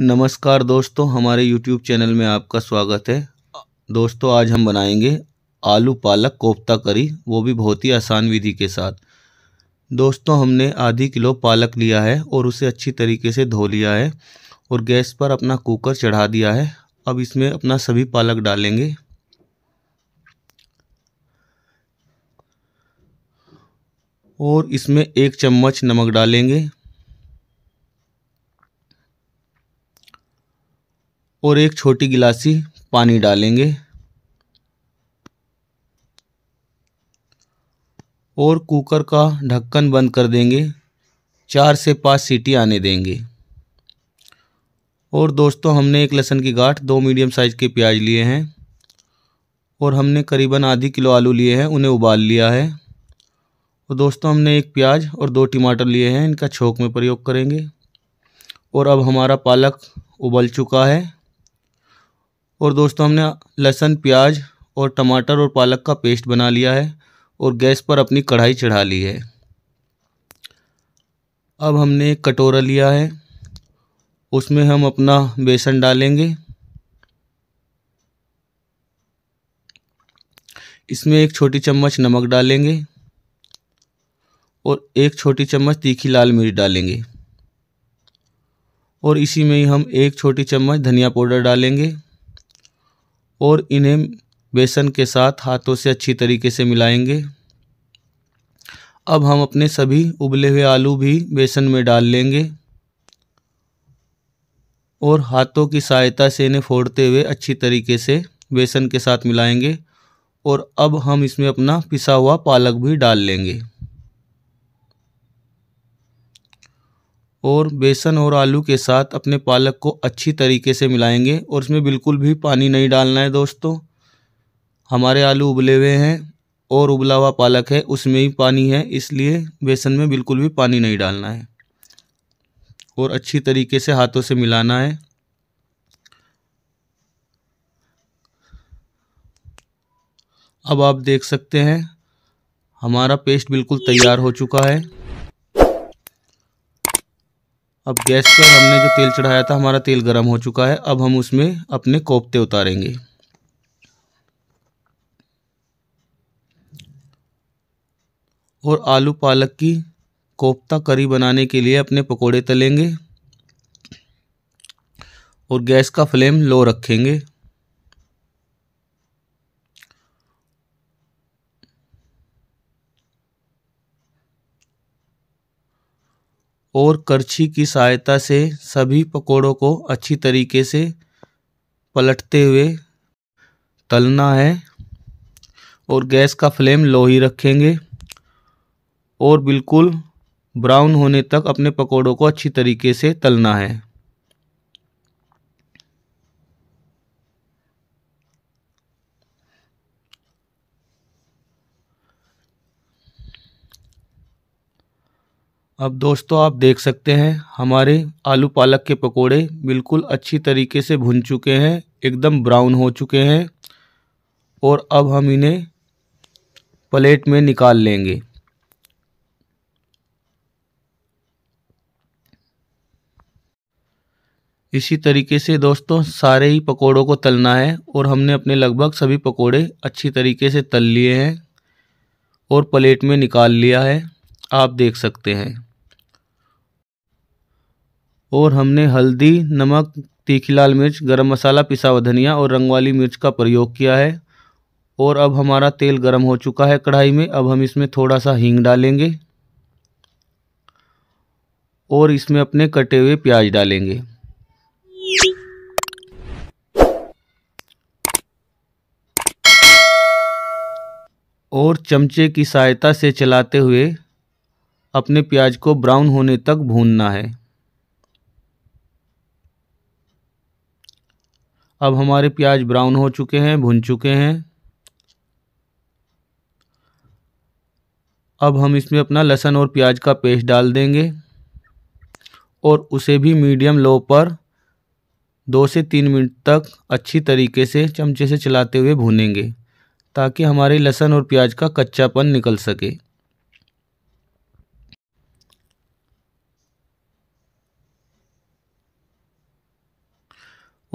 नमस्कार दोस्तों हमारे YouTube चैनल में आपका स्वागत है दोस्तों आज हम बनाएंगे आलू पालक कोफ्ता करी वो भी बहुत ही आसान विधि के साथ दोस्तों हमने आधी किलो पालक लिया है और उसे अच्छी तरीके से धो लिया है और गैस पर अपना कुकर चढ़ा दिया है अब इसमें अपना सभी पालक डालेंगे और इसमें एक चम्मच नमक डालेंगे और एक छोटी गिलासी पानी डालेंगे और कुकर का ढक्कन बंद कर देंगे चार से पाँच सीटी आने देंगे और दोस्तों हमने एक लहसुन की गाठ दो मीडियम साइज़ के प्याज लिए हैं और हमने करीबन आधी किलो आलू लिए हैं उन्हें उबाल लिया है और दोस्तों हमने एक प्याज और दो टमाटर लिए हैं इनका छोंक में प्रयोग करेंगे और अब हमारा पालक उबल चुका है और दोस्तों हमने लहसुन प्याज और टमाटर और पालक का पेस्ट बना लिया है और गैस पर अपनी कढ़ाई चढ़ा ली है अब हमने एक कटोरा लिया है उसमें हम अपना बेसन डालेंगे इसमें एक छोटी चम्मच नमक डालेंगे और एक छोटी चम्मच तीखी लाल मिर्च डालेंगे और इसी में ही हम एक छोटी चम्मच धनिया पाउडर डालेंगे और इन्हें बेसन के साथ हाथों से अच्छी तरीके से मिलाएंगे अब हम अपने सभी उबले हुए आलू भी बेसन में डाल लेंगे और हाथों की सहायता से इन्हें फोड़ते हुए अच्छी तरीके से बेसन के साथ मिलाएंगे और अब हम इसमें अपना पिसा हुआ पालक भी डाल लेंगे और बेसन और आलू के साथ अपने पालक को अच्छी तरीके से मिलाएंगे और इसमें बिल्कुल भी पानी नहीं डालना है दोस्तों हमारे आलू उबले हुए हैं और उबला हुआ पालक है उसमें ही पानी है इसलिए बेसन में बिल्कुल भी पानी नहीं डालना है और अच्छी तरीके से हाथों से मिलाना है अब आप देख सकते हैं हमारा पेस्ट बिल्कुल तैयार हो चुका है अब गैस पर हमने जो तेल चढ़ाया था हमारा तेल गर्म हो चुका है अब हम उसमें अपने कोफ्ते उतारेंगे और आलू पालक की कोफ्ता करी बनाने के लिए अपने पकोड़े तलेंगे और गैस का फ्लेम लो रखेंगे और करछी की सहायता से सभी पकौड़ों को अच्छी तरीके से पलटते हुए तलना है और गैस का फ्लेम लो ही रखेंगे और बिल्कुल ब्राउन होने तक अपने पकौड़ों को अच्छी तरीके से तलना है अब दोस्तों आप देख सकते हैं हमारे आलू पालक के पकोड़े बिल्कुल अच्छी तरीके से भुन चुके हैं एकदम ब्राउन हो चुके हैं और अब हम इन्हें प्लेट में निकाल लेंगे इसी तरीके से दोस्तों सारे ही पकोड़ों को तलना है और हमने अपने लगभग सभी पकोड़े अच्छी तरीके से तल लिए हैं और प्लेट में निकाल लिया है आप देख सकते हैं और हमने हल्दी नमक तीखी लाल मिर्च गरम मसाला पिसा हुआ धनिया और रंग वाली मिर्च का प्रयोग किया है और अब हमारा तेल गरम हो चुका है कढ़ाई में अब हम इसमें थोड़ा सा हींग डालेंगे और इसमें अपने कटे हुए प्याज डालेंगे और चमचे की सहायता से चलाते हुए अपने प्याज को ब्राउन होने तक भूनना है अब हमारे प्याज ब्राउन हो चुके हैं भुन चुके हैं अब हम इसमें अपना लहसुन और प्याज का पेस्ट डाल देंगे और उसे भी मीडियम लो पर दो से तीन मिनट तक अच्छी तरीके से चमचे से चलाते हुए भूनेंगे ताकि हमारे लहसुन और प्याज का कच्चापन निकल सके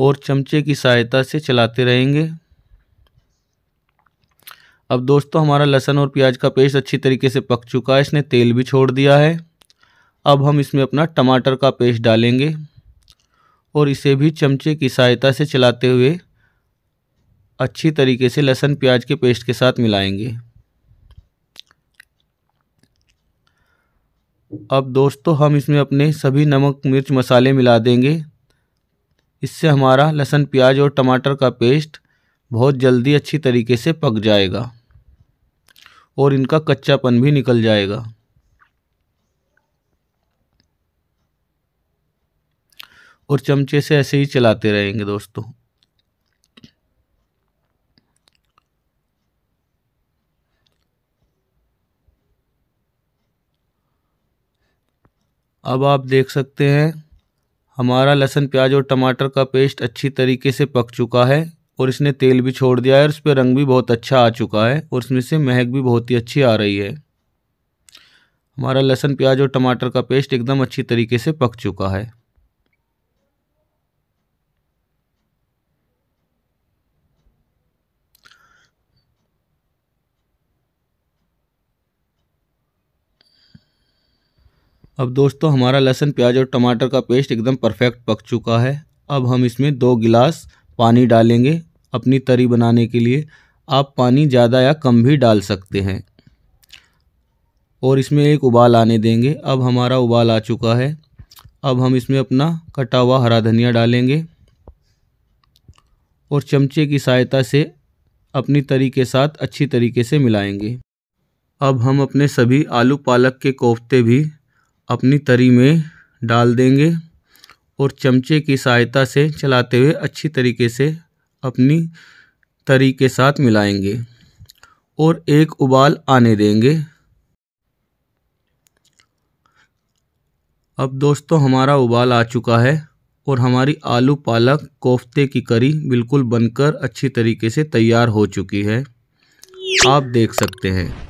और चमचे की सहायता से चलाते रहेंगे अब दोस्तों हमारा लहसन और प्याज का पेस्ट अच्छी तरीके से पक चुका है इसने तेल भी छोड़ दिया है अब हम इसमें अपना टमाटर का पेस्ट डालेंगे और इसे भी चमचे की सहायता से चलाते हुए अच्छी तरीके से लहसुन प्याज के पेस्ट के साथ मिलाएंगे अब दोस्तों हम इसमें अपने सभी नमक मिर्च मसाले मिला देंगे इससे हमारा लहसुन प्याज और टमाटर का पेस्ट बहुत जल्दी अच्छी तरीके से पक जाएगा और इनका कच्चापन भी निकल जाएगा और चमचे से ऐसे ही चलाते रहेंगे दोस्तों अब आप देख सकते हैं हमारा लहसुन प्याज और टमाटर का पेस्ट अच्छी तरीके से पक चुका है और इसने तेल भी छोड़ दिया है और उस पर रंग भी बहुत अच्छा आ चुका है और इसमें से महक भी बहुत ही अच्छी आ रही है हमारा लहसुन प्याज और टमाटर का पेस्ट एकदम अच्छी तरीके से पक चुका है अब दोस्तों हमारा लहसुन प्याज और टमाटर का पेस्ट एकदम परफेक्ट पक चुका है अब हम इसमें दो गिलास पानी डालेंगे अपनी तरी बनाने के लिए आप पानी ज़्यादा या कम भी डाल सकते हैं और इसमें एक उबाल आने देंगे अब हमारा उबाल आ चुका है अब हम इसमें अपना कटा हुआ हरा धनिया डालेंगे और चमचे की सहायता से अपनी तरी के साथ अच्छी तरीके से मिलाएंगे अब हम अपने सभी आलू पालक के कोफ्ते भी अपनी तरी में डाल देंगे और चमचे की सहायता से चलाते हुए अच्छी तरीके से अपनी तरी के साथ मिलाएंगे और एक उबाल आने देंगे अब दोस्तों हमारा उबाल आ चुका है और हमारी आलू पालक कोफ्ते की करी बिल्कुल बनकर अच्छी तरीके से तैयार हो चुकी है आप देख सकते हैं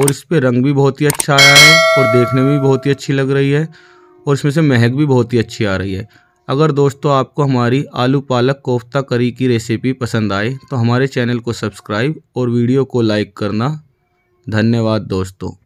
और इस पर रंग भी बहुत ही अच्छा आया है और देखने में भी बहुत ही अच्छी लग रही है और इसमें से महक भी बहुत ही अच्छी आ रही है अगर दोस्तों आपको हमारी आलू पालक कोफ्ता करी की रेसिपी पसंद आए तो हमारे चैनल को सब्सक्राइब और वीडियो को लाइक करना धन्यवाद दोस्तों